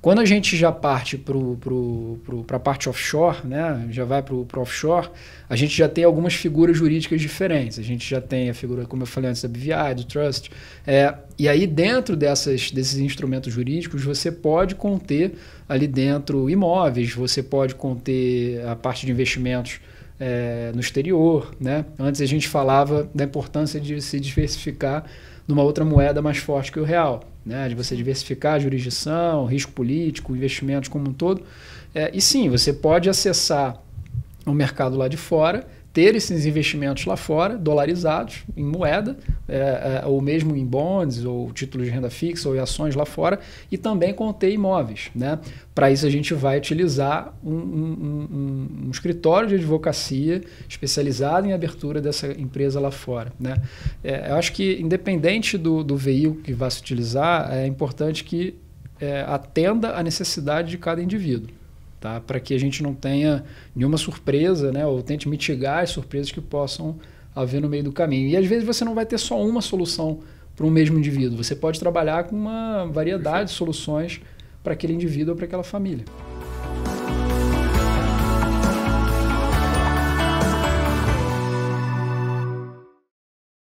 Quando a gente já parte para a parte offshore, né, já vai para o offshore, a gente já tem algumas figuras jurídicas diferentes. A gente já tem a figura, como eu falei antes, da BVI, do Trust. É, e aí, dentro dessas, desses instrumentos jurídicos, você pode conter ali dentro imóveis, você pode conter a parte de investimentos é, no exterior. Né? Antes a gente falava da importância de se diversificar numa outra moeda mais forte que o real, né? de você diversificar a jurisdição, risco político, investimentos como um todo. É, e sim, você pode acessar o mercado lá de fora ter esses investimentos lá fora, dolarizados, em moeda, é, é, ou mesmo em bonds, ou títulos de renda fixa, ou em ações lá fora, e também conter imóveis. Né? Para isso, a gente vai utilizar um, um, um, um, escritório de advocacia especializado em abertura dessa empresa lá fora. Né? É, eu acho que, independente do, do veículo que vá se utilizar, é importante que é, atenda a necessidade de cada indivíduo tá? para que a gente não tenha nenhuma surpresa, né? ou tente mitigar as surpresas que possam haver no meio do caminho. E às vezes você não vai ter só uma solução para um mesmo indivíduo, você pode trabalhar com uma variedade Perfeito. de soluções para aquele indivíduo ou para aquela família.